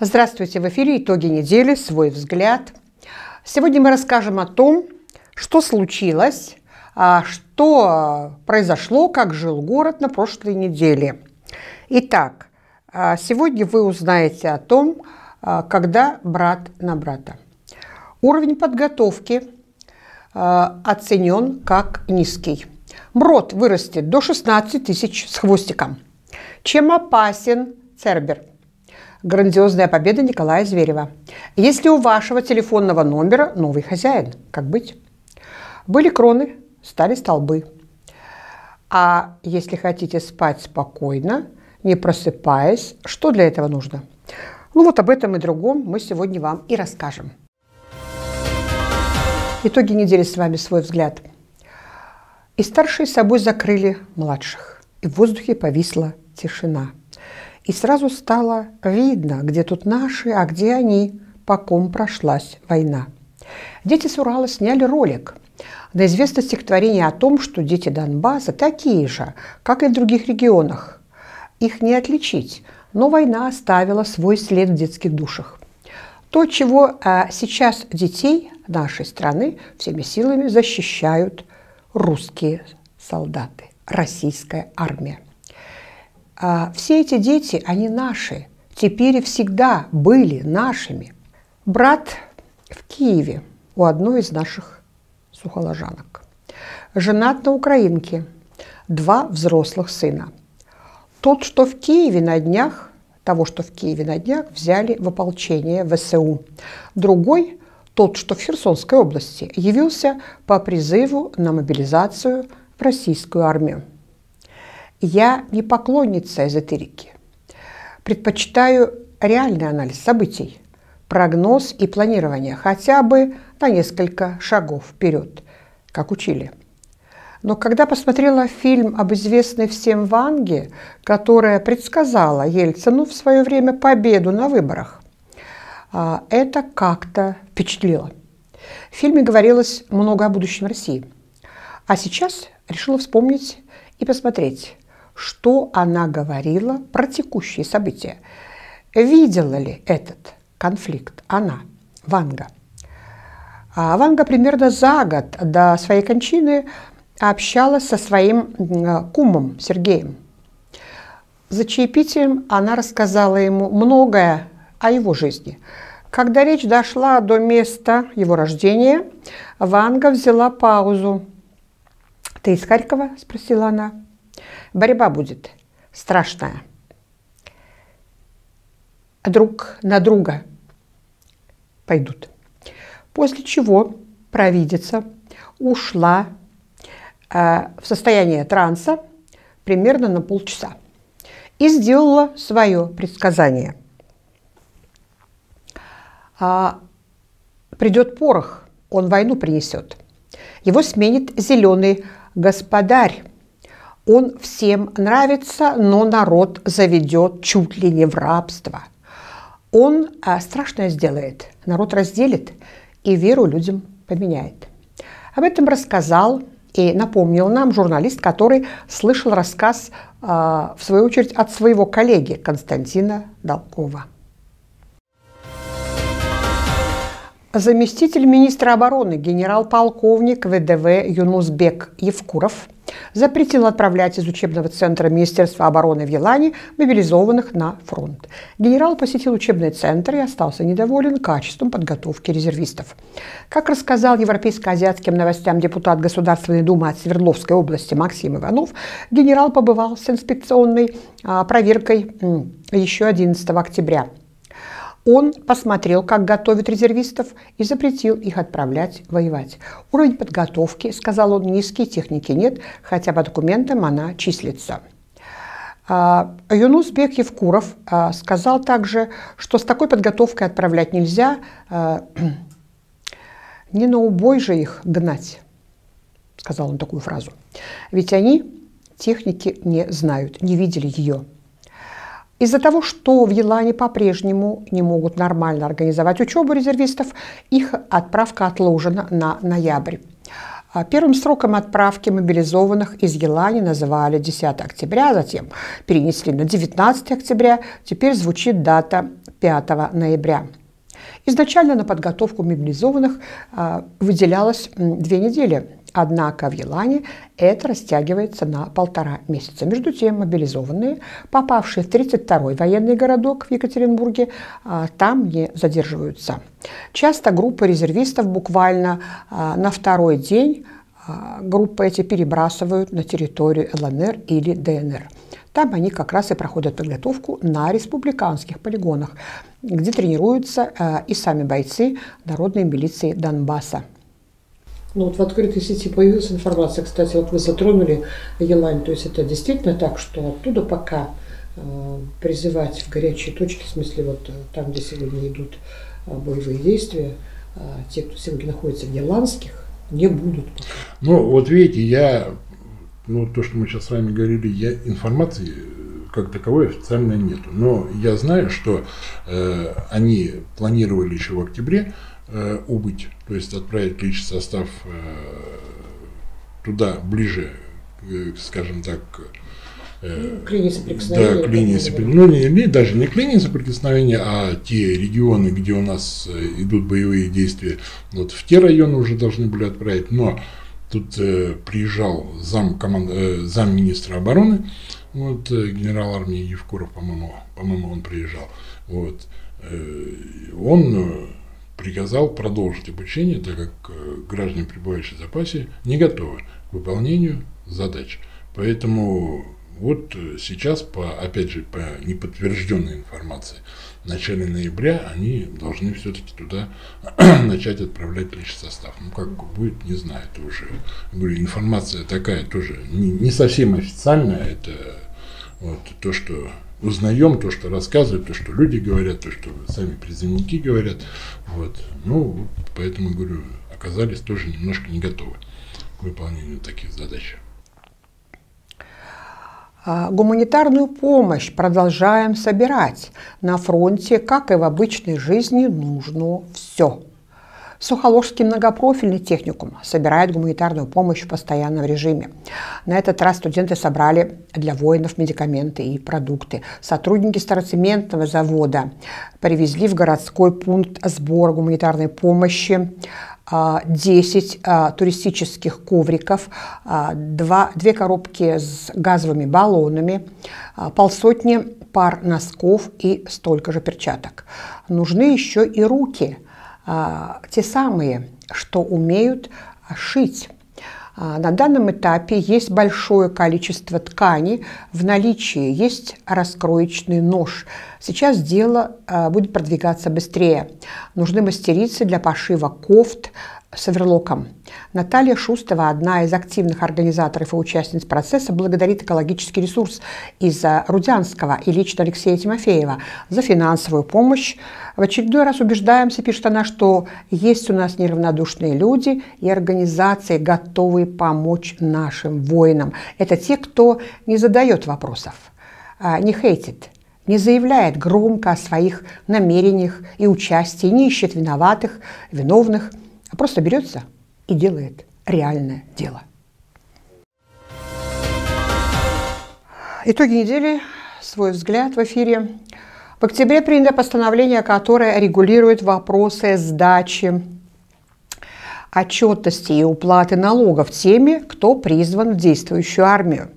Здравствуйте, в эфире «Итоги недели. Свой взгляд». Сегодня мы расскажем о том, что случилось, а, что произошло, как жил город на прошлой неделе. Итак, а, сегодня вы узнаете о том, а, когда брат на брата. Уровень подготовки оценен как низкий. Брод вырастет до 16 тысяч с хвостиком. Чем опасен Цербер – Грандиозная победа Николая Зверева. Если у вашего телефонного номера новый хозяин, как быть? Были кроны, стали столбы. А если хотите спать спокойно, не просыпаясь, что для этого нужно? Ну вот об этом и другом мы сегодня вам и расскажем. Итоги недели с вами «Свой взгляд». И старшие собой закрыли младших. И в воздухе повисла тишина. И сразу стало видно, где тут наши, а где они, по ком прошлась война. Дети с Урала сняли ролик на известное стихотворение о том, что дети Донбасса такие же, как и в других регионах. Их не отличить, но война оставила свой след в детских душах. То, чего а, сейчас детей нашей страны всеми силами защищают русские солдаты, российская армия. А все эти дети, они наши, теперь и всегда были нашими. Брат в Киеве у одной из наших сухоложанок. Женат на украинке. Два взрослых сына. Тот, что в Киеве на днях, того, что в Киеве на днях, взяли в ополчение ВСУ. Другой, тот, что в Херсонской области, явился по призыву на мобилизацию в российскую армию. Я не поклонница эзотерики. Предпочитаю реальный анализ событий, прогноз и планирование хотя бы на несколько шагов вперед, как учили. Но когда посмотрела фильм об известной всем Ванге, которая предсказала Ельцину в свое время победу на выборах, а, это как-то впечатлило. В фильме говорилось много о будущем России. А сейчас решила вспомнить и посмотреть, что она говорила про текущие события. Видела ли этот конфликт она, Ванга? А Ванга примерно за год до своей кончины общалась со своим кумом Сергеем. За чаепитием она рассказала ему многое о его жизни. Когда речь дошла до места его рождения, Ванга взяла паузу. «Ты из Харькова?» – спросила она борьба будет страшная. А друг на друга пойдут. После чего провидица ушла э, в состояние транса примерно на полчаса и сделала свое предсказание. А, придет порох, он войну принесет. Его сменит зеленый господарь, он всем нравится, но народ заведет чуть ли не в рабство. Он а, страшное сделает, народ разделит и веру людям поменяет. Об этом рассказал и напомнил нам журналист, который слышал рассказ, а, в свою очередь, от своего коллеги Константина Долкова. Заместитель министра обороны генерал-полковник ВДВ Юнусбек Евкуров запретил отправлять из учебного центра Министерства обороны в Елане мобилизованных на фронт. Генерал посетил учебный центр и остался недоволен качеством подготовки резервистов. Как рассказал европейско-азиатским новостям депутат Государственной Думы от Свердловской области Максим Иванов, генерал побывал с инспекционной а, проверкой еще 11 октября – он посмотрел, как готовят резервистов, и запретил их отправлять воевать. Уровень подготовки, сказал он, низкий, техники нет, хотя по документам она числится. А, Юнус Бек Евкуров а, сказал также, что с такой подготовкой отправлять нельзя, а, не на убой же их гнать, сказал он такую фразу. Ведь они техники не знают, не видели ее. Из-за того, что в Елане по-прежнему не могут нормально организовать учебу резервистов, их отправка отложена на ноябрь. А первым сроком отправки мобилизованных из Елани называли 10 октября, а затем перенесли на 19 октября, теперь звучит дата 5 ноября. Изначально на подготовку мобилизованных а, выделялось две недели – Однако в Елане это растягивается на полтора месяца. Между тем, мобилизованные, попавшие в 32-й военный городок в Екатеринбурге, а, там не задерживаются. Часто группы резервистов буквально а, на второй день а, группы эти перебрасывают на территорию ЛНР или ДНР. Там они как раз и проходят подготовку на республиканских полигонах, где тренируются и сами бойцы народной милиции Донбасса. Ну вот в открытой сети появилась информация, кстати, вот вы затронули Елань, то есть это действительно так, что оттуда пока э, призывать в горячие точки, в смысле вот э, там, где сегодня идут э, боевые действия, э, те, кто сегодня находится в Еланских, не будут пока. Ну вот видите, я, ну то, что мы сейчас с вами говорили, я информации э, как таковой официально нету. Но я знаю, что э, они планировали еще в октябре Э, убыть, то есть отправить личный состав э, туда, ближе, э, скажем так, ну, к линии соприкосновения. Да, к линии соприкосновения, или ну, даже не к линии соприкосновения, а те регионы, где у нас идут боевые действия, вот в те районы уже должны были отправить, но тут э, приезжал зам, команд, э, зам министра обороны, вот э, генерал армии Евкуров, по-моему, по-моему, он приезжал, вот, э, он приказал продолжить обучение, так как э, граждане, пребывающие в запасе, не готовы к выполнению задач. Поэтому вот э, сейчас, по, опять же, по неподтвержденной информации, в начале ноября они должны все-таки туда начать отправлять личный состав. Ну, как будет, не знаю, это уже, говорю, информация такая тоже не, не совсем официальная, это вот то, что узнаем то, что рассказывают, то, что люди говорят, то, что сами призывники говорят. Вот. Ну, поэтому, говорю, оказались тоже немножко не готовы к выполнению таких задач. А, гуманитарную помощь продолжаем собирать. На фронте, как и в обычной жизни, нужно все. Сухоложский многопрофильный техникум собирает гуманитарную помощь в постоянном режиме. На этот раз студенты собрали для воинов медикаменты и продукты. Сотрудники староцементного завода привезли в городской пункт сбор гуманитарной помощи 10 а, а, туристических ковриков, а, два, две коробки с газовыми баллонами, а, полсотни пар носков и столько же перчаток. Нужны еще и руки – а, те самые, что умеют а, шить. А, на данном этапе есть большое количество ткани в наличии, есть раскроечный нож. Сейчас дело будет продвигаться быстрее. Нужны мастерицы для пошива кофт, Саверлоком. Наталья Шустова, одна из активных организаторов и участниц процесса, благодарит экологический ресурс из Рудянского и лично Алексея Тимофеева за финансовую помощь. В очередной раз убеждаемся, пишет она, что есть у нас неравнодушные люди и организации, готовые помочь нашим воинам. Это те, кто не задает вопросов, а, не хейтит, не заявляет громко о своих намерениях и участии, не ищет виноватых, виновных – а просто берется и делает реальное дело. Итоги недели, свой взгляд в эфире. В октябре принято постановление, которое регулирует вопросы сдачи отчетности и уплаты налогов теми, кто призван в действующую армию.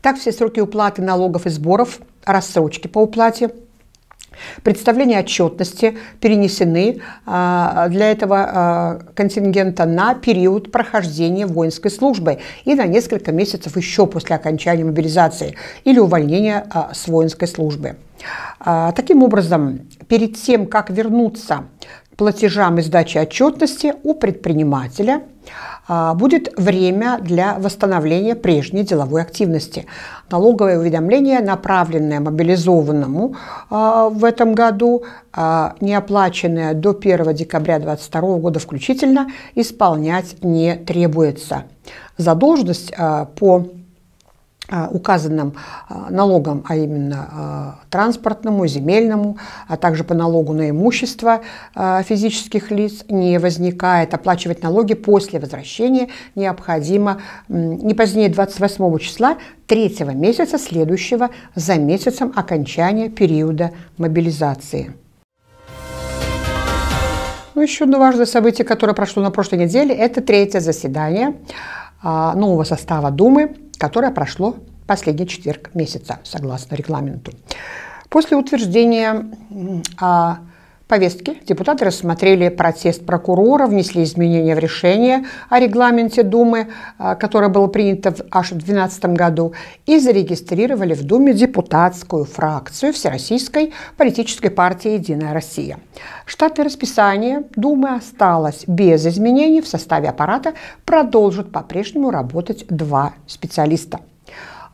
Так все сроки уплаты налогов и сборов, рассрочки по уплате – Представления отчетности перенесены а, для этого а, контингента на период прохождения воинской службы и на несколько месяцев еще после окончания мобилизации или увольнения а, с воинской службы. Таким образом, перед тем, как вернуться платежам и сдаче отчетности у предпринимателя а, будет время для восстановления прежней деловой активности. Налоговое уведомление, направленное мобилизованному а, в этом году, а, неоплаченное до 1 декабря 2022 года включительно, исполнять не требуется. Задолженность по а, указанным а, налогам, а именно а, транспортному, земельному, а также по налогу на имущество физических лиц не возникает. Оплачивать налоги после возвращения необходимо не позднее 28 числа третьего месяца следующего за месяцем окончания периода мобилизации. Ну, еще одно важное событие, которое прошло на прошлой неделе, это третье заседание нового состава Думы которое прошло последний четверг месяца, согласно регламенту. После утверждения о повестки депутаты рассмотрели протест прокурора, внесли изменения в решение о регламенте Думы, а, которое было принято в, аж в 2012 году, и зарегистрировали в Думе депутатскую фракцию Всероссийской политической партии «Единая Россия». Штатное расписание Думы осталось без изменений. В составе аппарата продолжат по-прежнему работать два специалиста –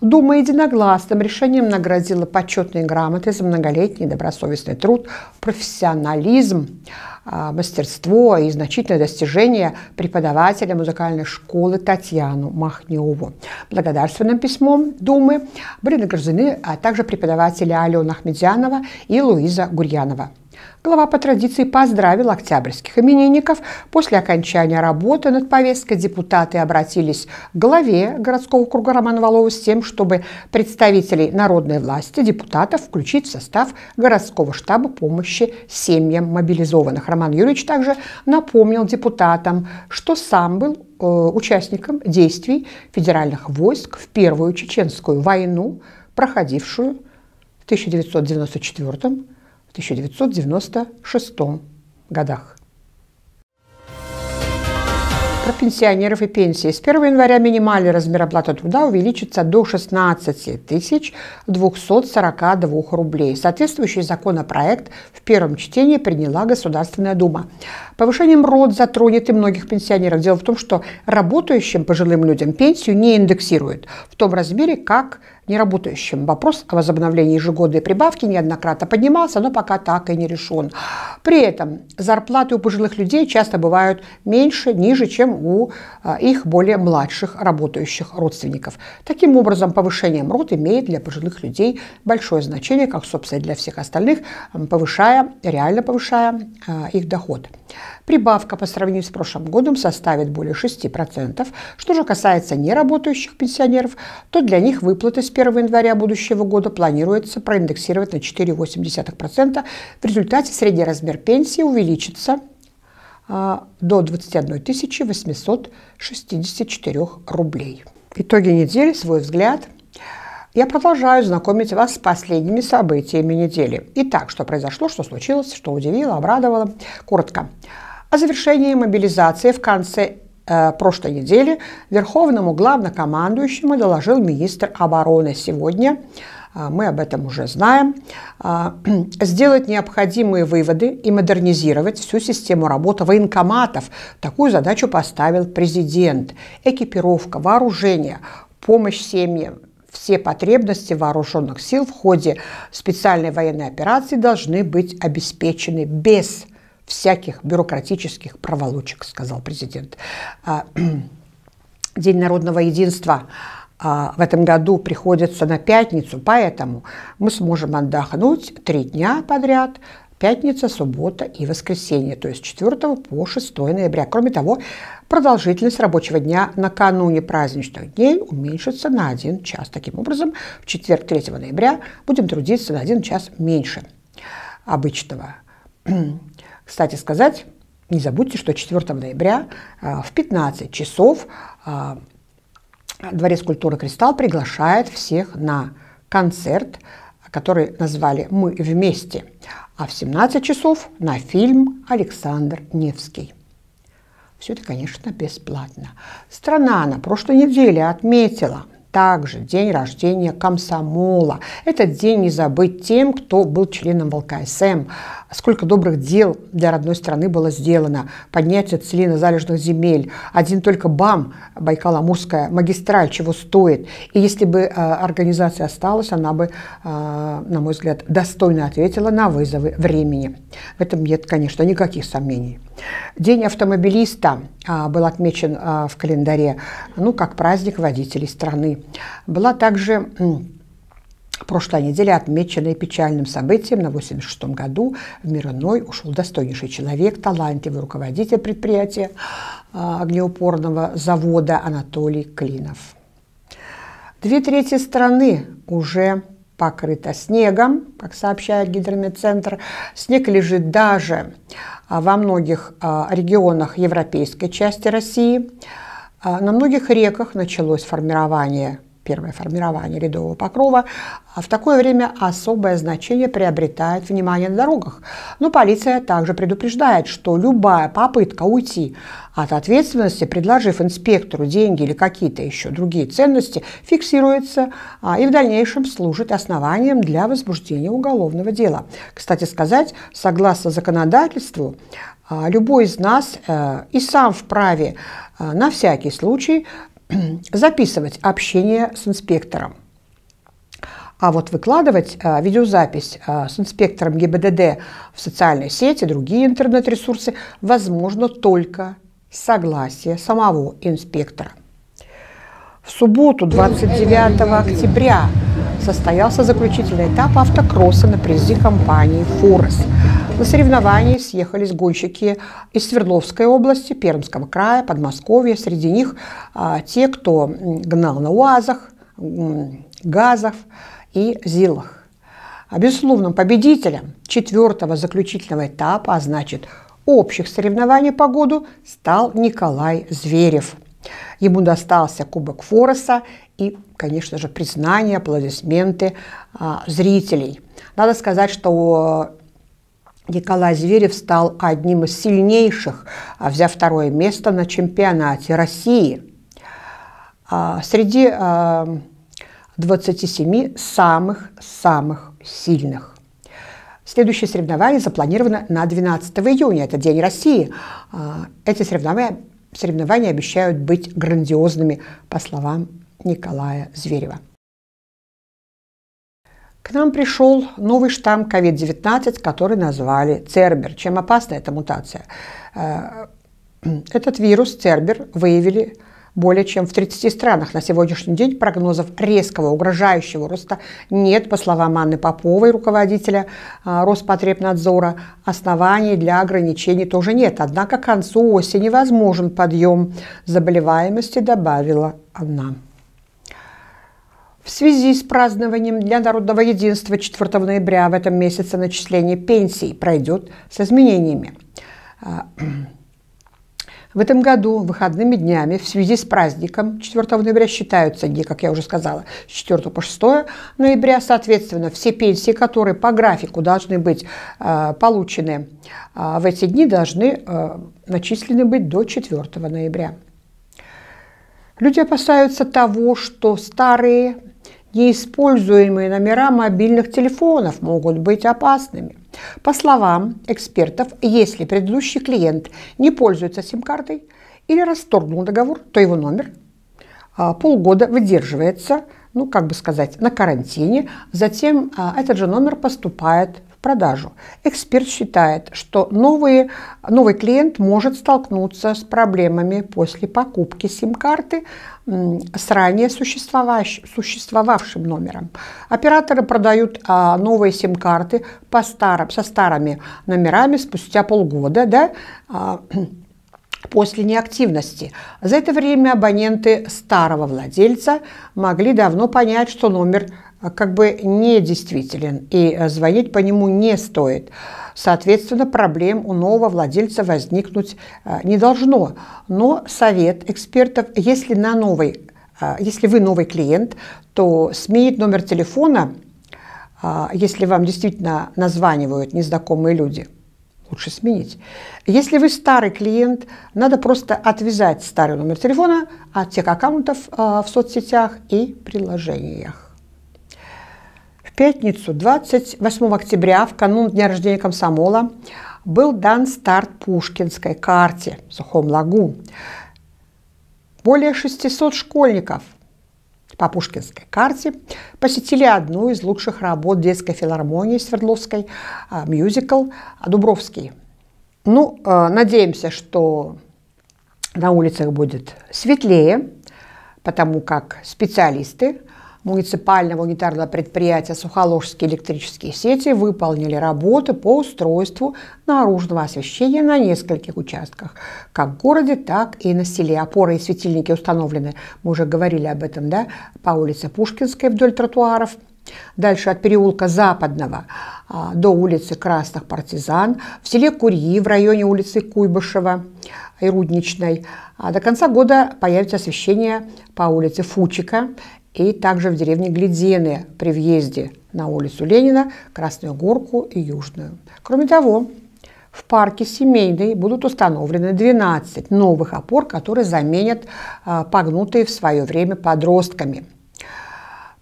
Дума единогласным решением наградила почетные грамоты за многолетний добросовестный труд, профессионализм, а, мастерство и значительное достижение преподавателя музыкальной школы Татьяну Махневу. Благодарственным письмом Думы были награждены а также преподаватели Алена Ахмедзянова и Луиза Гурьянова. Глава по традиции поздравил октябрьских именинников. После окончания работы над повесткой депутаты обратились к главе городского округа Романа Валова с тем, чтобы представителей народной власти депутатов включить в состав городского штаба помощи семьям мобилизованных. Роман Юрьевич также напомнил депутатам, что сам был э, участником действий федеральных войск в Первую Чеченскую войну, проходившую в 1994 году 1996 годах. Про пенсионеров и пенсии. С 1 января минимальный размер оплаты труда увеличится до 16 242 рублей. Соответствующий законопроект в первом чтении приняла Государственная Дума. Повышением род затронет и многих пенсионеров. Дело в том, что работающим пожилым людям пенсию не индексируют в том размере, как неработающим. Вопрос о возобновлении ежегодной прибавки неоднократно поднимался, но пока так и не решен. При этом зарплаты у пожилых людей часто бывают меньше, ниже, чем у а, их более младших работающих родственников. Таким образом, повышение МРОД имеет для пожилых людей большое значение, как, собственно, и для всех остальных, повышая, реально повышая а, их доход. Прибавка по сравнению с прошлым годом составит более 6%. Что же касается неработающих пенсионеров, то для них выплаты с 1 января будущего года планируется проиндексировать на 4,8%. В результате средний размер пенсии увеличится а, до 21 864 рублей. Итоги недели, свой взгляд – я продолжаю знакомить вас с последними событиями недели. Итак, что произошло, что случилось, что удивило, обрадовало. Коротко. О завершении мобилизации в конце э, прошлой недели Верховному главнокомандующему доложил министр обороны сегодня э, мы об этом уже знаем, э, сделать необходимые выводы и модернизировать всю систему работы военкоматов. Такую задачу поставил президент. Экипировка, вооружение, помощь семьям, все потребности вооруженных сил в ходе специальной военной операции должны быть обеспечены без всяких бюрократических проволочек, сказал президент. А, День народного единства а, в этом году приходится на пятницу, поэтому мы сможем отдохнуть три дня подряд пятница, суббота и воскресенье, то есть 4 по 6 ноября. Кроме того, продолжительность рабочего дня накануне праздничных дней уменьшится на 1 час. Таким образом, в четверг 3 ноября будем трудиться на 1 час меньше обычного. Кстати сказать, не забудьте, что 4 ноября э, в 15 часов э, Дворец культуры «Кристалл» приглашает всех на концерт – который назвали «Мы вместе», а в 17 часов на фильм «Александр Невский». Все это, конечно, бесплатно. Страна на прошлой неделе отметила также день рождения комсомола. Этот день не забыть тем, кто был членом ВЛКСМ, сколько добрых дел для родной страны было сделано, поднятие целина залежных земель, один только БАМ, Байкал-Амурская магистраль, чего стоит. И если бы э, организация осталась, она бы, э, на мой взгляд, достойно ответила на вызовы времени. В этом нет, конечно, никаких сомнений. День автомобилиста э, был отмечен э, в календаре, ну, как праздник водителей страны. Была также... Э, Прошлая неделя, отмеченная печальным событием, на 86 году в мир иной ушел достойнейший человек, талантливый руководитель предприятия а, огнеупорного завода Анатолий Клинов. Две трети страны уже покрыта снегом, как сообщает гидрометцентр. Снег лежит даже а, во многих а, регионах европейской части России. На многих реках началось формирование первое формирование рядового покрова, а в такое время особое значение приобретает внимание на дорогах. Но полиция также предупреждает, что любая попытка уйти от ответственности, предложив инспектору деньги или какие-то еще другие ценности, фиксируется а, и в дальнейшем служит основанием для возбуждения уголовного дела. Кстати сказать, согласно законодательству, а, любой из нас э, и сам вправе э, на всякий случай записывать общение с инспектором. А вот выкладывать а, видеозапись а, с инспектором ГИБДД в социальные сети, другие интернет-ресурсы, возможно только согласие самого инспектора. В субботу 29 октября состоялся заключительный этап автокросса на призы компании «Форест». На соревновании съехались гонщики из Свердловской области, Пермского края, Подмосковья. Среди них а, те, кто гнал на УАЗах, ГАЗах и ЗИЛах. А безусловным победителем четвертого заключительного этапа, а значит общих соревнований по году, стал Николай Зверев – Ему достался Кубок Фореса и, конечно же, признание, аплодисменты а, зрителей. Надо сказать, что Николай Зверев стал одним из сильнейших, а, взяв второе место на чемпионате России. А, среди а, 27 самых-самых сильных. Следующее соревнование запланировано на 12 июня, это День России. А, эти соревнования, соревнования обещают быть грандиозными, по словам Николая Зверева. К нам пришел новый штамм COVID-19, который назвали Цербер. Чем опасна эта мутация? Э, этот вирус Цербер выявили более чем в 30 странах. На сегодняшний день прогнозов резкого, угрожающего роста нет, по словам Анны Поповой, руководителя э, Роспотребнадзора. Оснований для ограничений тоже нет. Однако к концу осени возможен подъем заболеваемости, добавила она. В связи с празднованием для народного единства 4 ноября в этом месяце начисление пенсий пройдет с изменениями. А, в этом году выходными днями в связи с праздником 4 ноября считаются дни, как я уже сказала, с 4 по 6 ноября. Соответственно, все пенсии, которые по графику должны быть э, получены э, в эти дни, должны э, начислены быть до 4 ноября. Люди опасаются того, что старые неиспользуемые номера мобильных телефонов могут быть опасными. По словам экспертов, если предыдущий клиент не пользуется сим-картой или расторгнул договор, то его номер а, полгода выдерживается, ну, как бы сказать, на карантине. Затем а, этот же номер поступает продажу. Эксперт считает, что новые, новый клиент может столкнуться с проблемами после покупки сим-карты с ранее существовавшим номером. Операторы продают а, новые сим-карты по старым, со старыми номерами спустя полгода. Да? А, после неактивности. За это время абоненты старого владельца могли давно понять, что номер а как бы недействителен и э, звонить по нему не стоит. Соответственно, проблем у нового владельца возникнуть э, не должно. Но совет экспертов, если, на новый, э, если вы новый клиент, то сменить номер телефона, если вам действительно названивают незнакомые люди – лучше сменить. Если вы старый клиент, надо просто отвязать старый номер телефона от тех аккаунтов в соцсетях и приложениях пятницу, 28 октября, в канун дня рождения комсомола, был дан старт Пушкинской карте в Сухом лагу. Более 600 школьников по Пушкинской карте посетили одну из лучших работ детской филармонии Свердловской, а, мюзикл «Дубровский». Ну, а, надеемся, что на улицах будет светлее, потому как специалисты муниципального унитарного предприятия «Сухоложские электрические сети» выполнили работы по устройству наружного освещения на нескольких участках, как в городе, так и на селе. Опоры и светильники установлены, мы уже говорили об этом, да, по улице Пушкинской вдоль тротуаров, Дальше от переулка Западного а, до улицы Красных Партизан, в селе Курьи, в районе улицы Куйбышева и Рудничной. А до конца года появится освещение по улице Фучика и также в деревне Глядены при въезде на улицу Ленина, Красную Горку и Южную. Кроме того, в парке семейной будут установлены 12 новых опор, которые заменят а, погнутые в свое время подростками.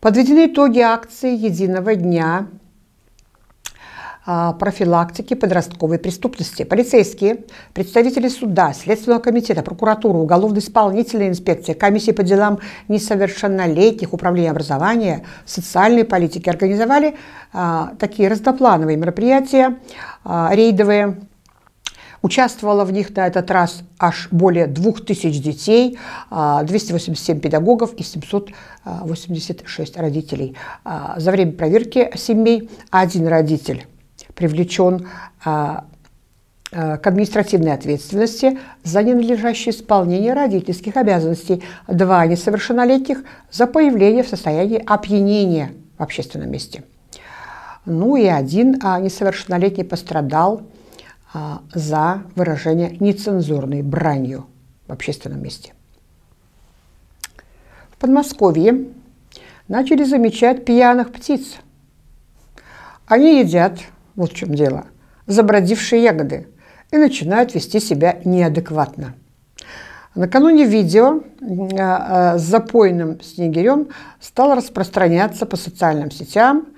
Подведены итоги акции «Единого дня» А, профилактики подростковой преступности. Полицейские, представители суда, Следственного комитета, прокуратуры, уголовно-исполнительной инспекции, комиссии по делам несовершеннолетних, управления образования, социальной политики организовали а, такие разноплановые мероприятия, а, рейдовые, Участвовало в них на этот раз аж более 2000 детей, 287 а, педагогов и 786 родителей. А, за время проверки семей один родитель привлечен а, а, к административной ответственности за ненадлежащее исполнение родительских обязанностей два несовершеннолетних за появление в состоянии опьянения в общественном месте. Ну и один а, несовершеннолетний пострадал за выражение нецензурной бранью в общественном месте. В Подмосковье начали замечать пьяных птиц. Они едят вот в чем дело, забродившие ягоды, и начинают вести себя неадекватно. Накануне видео а, а, с запойным снегирем стало распространяться по социальным сетям.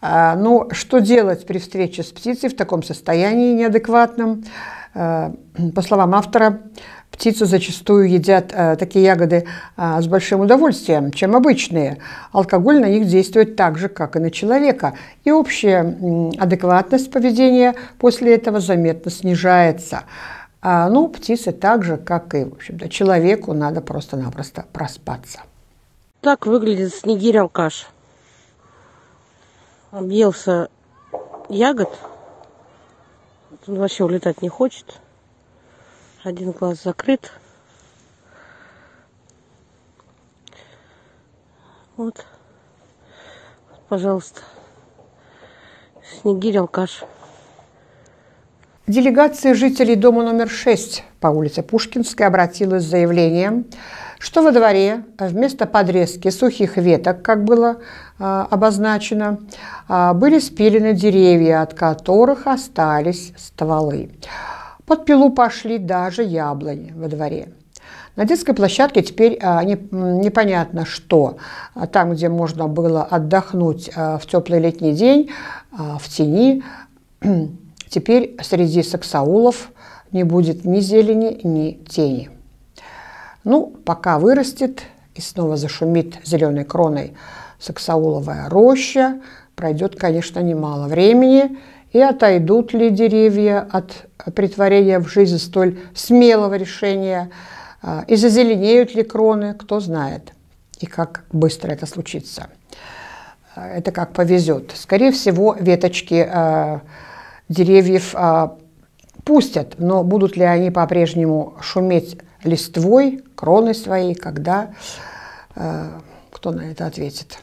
А, Но ну, что делать при встрече с птицей в таком состоянии неадекватном? По словам автора, Птицы зачастую едят э, такие ягоды э, с большим удовольствием, чем обычные. Алкоголь на них действует так же, как и на человека. И общая адекватность поведения после этого заметно снижается. А, ну, птицы так же, как и, в общем-то, человеку надо просто-напросто проспаться. Так выглядит снегирь-алкаш. Объелся ягод. Он вообще улетать не хочет один глаз закрыт. Вот, пожалуйста, снегирь алкаш. Делегация жителей дома номер 6 по улице Пушкинской обратилась с заявлением, что во дворе вместо подрезки сухих веток, как было э, обозначено, э, были спилены деревья, от которых остались стволы. Под пилу пошли даже яблони во дворе. На детской площадке теперь а, не, непонятно что. А там, где можно было отдохнуть а, в теплый летний день, а, в тени, теперь среди саксаулов не будет ни зелени, ни тени. Ну, пока вырастет и снова зашумит зеленой кроной саксауловая роща, пройдет, конечно, немало времени, и отойдут ли деревья от притворения в жизнь столь смелого решения, а, и зазеленеют ли кроны, кто знает, и как быстро это случится. А, это как повезет. Скорее всего, веточки а, деревьев пустят, но будут ли они по-прежнему шуметь листвой, кроны своей, когда, кто на это ответит.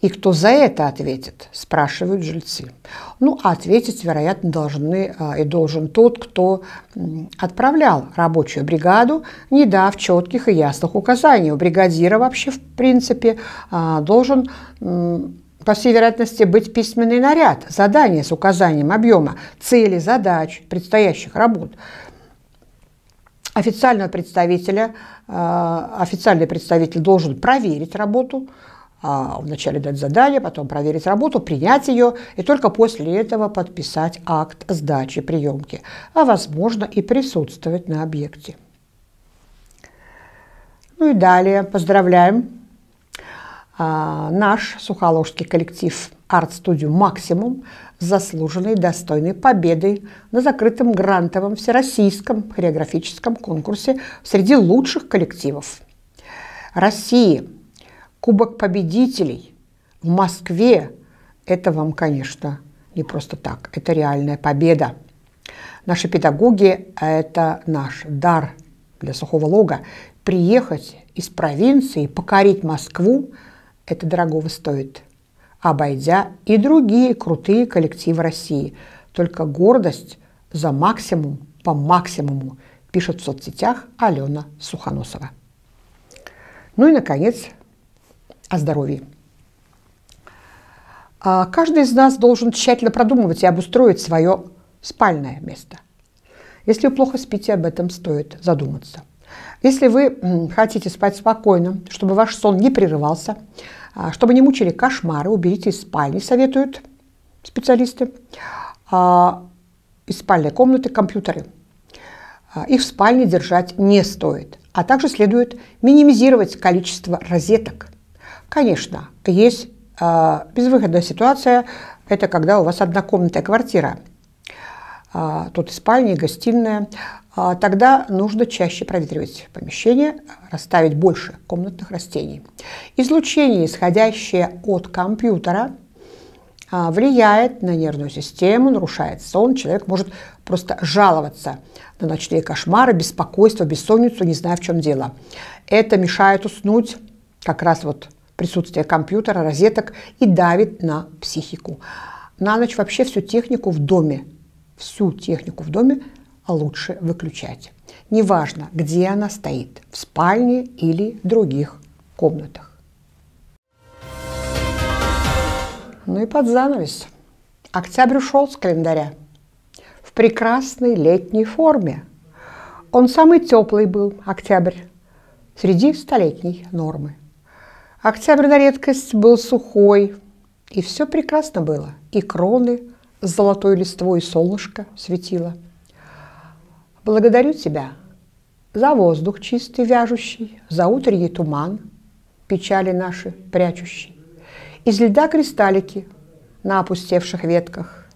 И кто за это ответит, спрашивают жильцы. Ну, а ответить, вероятно, должны а, и должен тот, кто отправлял рабочую бригаду, не дав четких и ясных указаний. У бригадира вообще, в принципе, а, должен по всей вероятности, быть письменный наряд, задание с указанием объема, цели, задач, предстоящих работ официального представителя, официальный представитель должен проверить работу а, вначале дать задание, потом проверить работу, принять ее и только после этого подписать акт сдачи приемки, а возможно и присутствовать на объекте. Ну и далее поздравляем а, наш сухоложский коллектив арт-студию «Максимум» с заслуженной достойной победой на закрытом грантовом всероссийском хореографическом конкурсе среди лучших коллективов России – Кубок победителей в Москве – это вам, конечно, не просто так. Это реальная победа. Наши педагоги – это наш дар для сухого лога. Приехать из провинции, покорить Москву – это дорогого стоит, обойдя и другие крутые коллективы России. Только гордость за максимум по максимуму, пишет в соцсетях Алена Сухоносова. Ну и, наконец, о здоровье. А каждый из нас должен тщательно продумывать и обустроить свое спальное место. Если вы плохо спите, об этом стоит задуматься. Если вы хотите спать спокойно, чтобы ваш сон не прерывался, а чтобы не мучили кошмары, уберите из спальни, советуют специалисты, а, из спальной комнаты компьютеры. Их в спальне держать не стоит. А также следует минимизировать количество розеток, Конечно, есть а, безвыходная ситуация, это когда у вас однокомнатная квартира, а, тут и спальня, и гостиная, а, тогда нужно чаще проветривать помещение, расставить больше комнатных растений. Излучение, исходящее от компьютера, влияет на нервную систему, нарушает сон, человек может просто жаловаться на ночные кошмары, беспокойство, бессонницу, не зная, в чем дело. Это мешает уснуть, как раз вот присутствие компьютера, розеток и давит на психику. На ночь вообще всю технику в доме, всю технику в доме лучше выключать. Неважно, где она стоит, в спальне или других комнатах. Ну и под занавес. Октябрь ушел с календаря. В прекрасной летней форме. Он самый теплый был, октябрь, среди столетней нормы. Октябрь на редкость был сухой, и все прекрасно было. И кроны с золотой листвой, и солнышко светило. Благодарю тебя за воздух чистый, вяжущий, за утренний туман, печали наши прячущий, из льда кристаллики на опустевших ветках,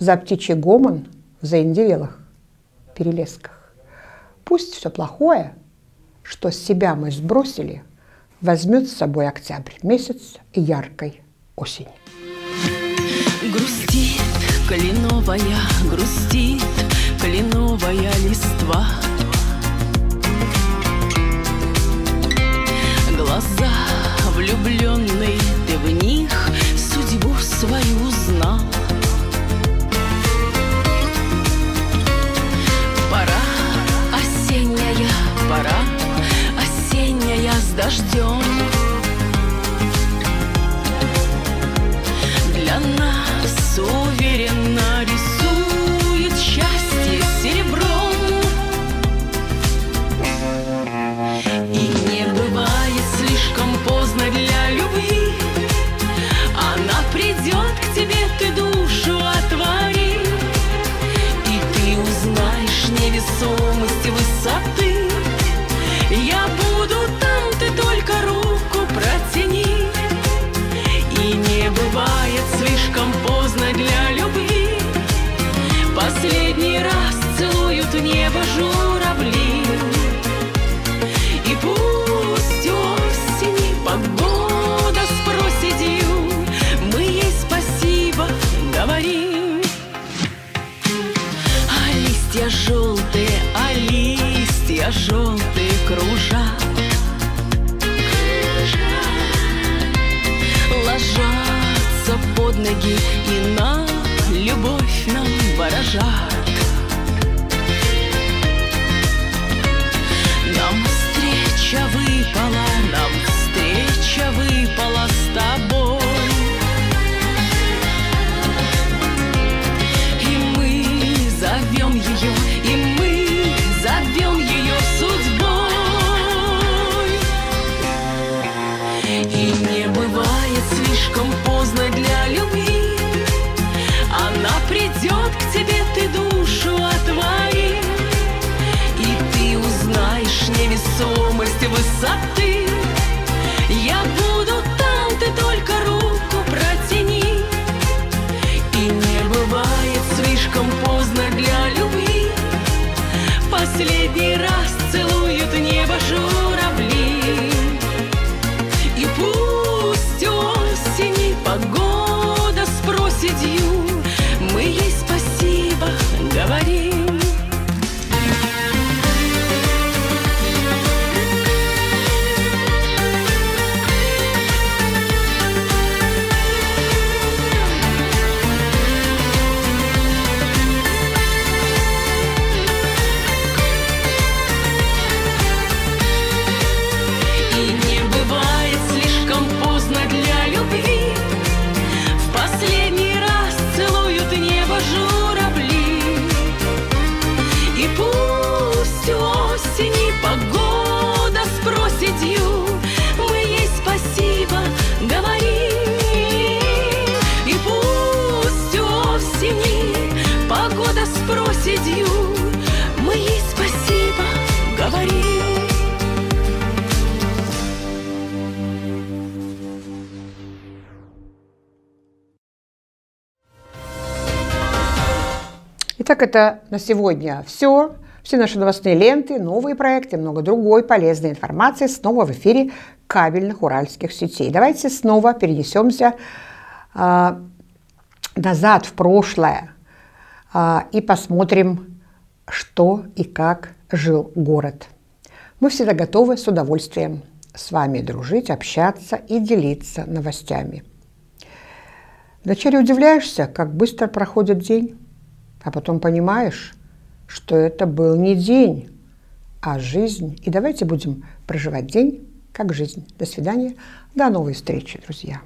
за птичий гомон в заиндевелых перелесках. Пусть все плохое, что с себя мы сбросили – возьмет с собой октябрь месяц яркой осени. Грустит кленовая, грустит кленовая листва – свобода спросидил, мы ей спасибо говорим. А листья желтые, а листья желтые. Итак, это на сегодня все. Все наши новостные ленты, новые проекты, много другой полезной информации снова в эфире кабельных уральских сетей. Давайте снова перенесемся э, а, назад в прошлое э, и посмотрим, что и как жил город. Мы всегда готовы с удовольствием с вами дружить, общаться и делиться новостями. Вначале удивляешься, как быстро проходит день. А потом понимаешь, что это был не день, а жизнь. И давайте будем проживать день как жизнь. До свидания. До новой встречи, друзья.